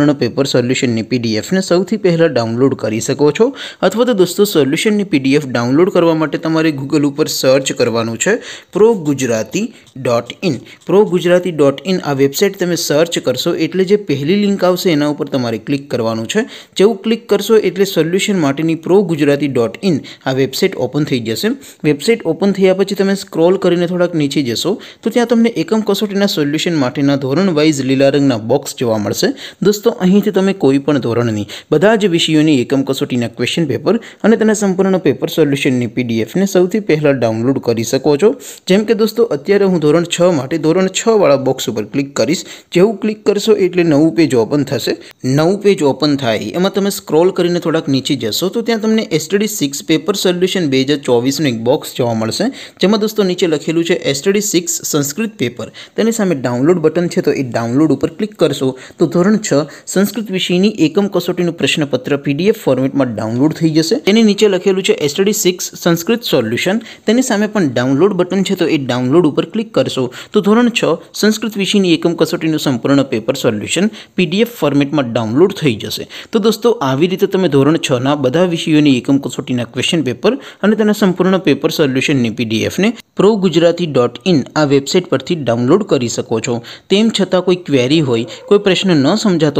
સંપૂર્ણ પેપર સોલ્યુશનની પીડીએફને સૌથી પહેલાં ડાઉનલોડ કરી શકો છો અથવા તો દોસ્તો સોલ્યુશનની પીડીએફ ડાઉનલોડ કરવા માટે તમારે ગૂગલ ઉપર સર્ચ કરવાનું છે pro Gujarati dot in pro Gujarati dot in આ વેબસાઇટ તમે સર્ચ કરશો એટલે જે પહેલી લિંક આવશે એના ઉપર તમારે ક્લિક કરવાનું છે જેવું ક્લિક કરશો એટલે સોલ્યુશન માટેની પ્રો ગુજરાતી ડોટ ઇન આ વેબસાઇટ ઓપન થઈ જશે વેબસાઇટ ઓપન થયા પછી તમે સ્ક્રોલ કરીને થોડાક નીચે જશો તો ત્યાં તમને એકમ કસોટીના સોલ્યુશન માટેના ધોરણ વાઇઝ લીલા રંગના બોક્સ જોવા મળશે દોસ્તો તો અહીંથી તમે કોઈ પણ ધોરણની બધા જ વિષયોની એકમ કસોટીના ક્વેશ્ચન પેપર અને તેના સંપૂર્ણ પેપર સોલ્યુશનની પીડીએફને સૌથી પહેલાં ડાઉનલોડ કરી શકો છો જેમ કે દોસ્તો અત્યારે હું ધોરણ છ માટે ધોરણ છ વાળા બોક્સ ઉપર ક્લિક કરીશ જેવું ક્લિક કરશો એટલે નવું પેજ ઓપન થશે નવું પેજ ઓપન થાય એમાં તમે સ્ક્રોલ કરીને થોડાક નીચે જશો તો ત્યાં તમને એસટડી સિક્સ પેપર સોલ્યુશન બે હજાર ચોવીસનું એક બોક્સ જોવા મળશે જેમાં દોસ્તો નીચે લખેલું છે એસટડી સિક્સ સંસ્કૃત પેપર તેની સામે ડાઉનલોડ બટન છે તો એ ડાઉનલોડ ઉપર ક્લિક કરશો તો ધોરણ છ સંસ્કૃત વિષયની એકમ કસોટીનું પ્રશ્નપત્ર પીડીએફ ફોર્મેટમાં ડાઉનલોડ થઈ જશે તેની નીચે લખેલું છે એસટડી સિક્સ સંસ્કૃત સોલ્યુશન તેની સામે પણ ડાઉનલોડ બટન છે તો એ ડાઉનલોડ ઉપર ક્લિક કરશો તો ધોરણ છ સંસ્કૃત વિષયની એકમ કસોટીનું સંપૂર્ણ પેપર સોલ્યુશન પીડીએફ ફોર્મેટમાં ડાઉનલોડ થઈ જશે તો દોસ્તો આવી રીતે તમે ધોરણ છના બધા વિષયોની એકમ કસોટીના ક્વેશ્ચન પેપર અને તેના સંપૂર્ણ પેપર સોલ્યુશનની પીડીએફને પ્રો ગુજરાતી ડોટ ઇન આ વેબસાઇટ પરથી ડાઉનલોડ કરી શકો છો તેમ છતાં કોઈ ક્વેરી હોય કોઈ પ્રશ્ન ન સમજાતો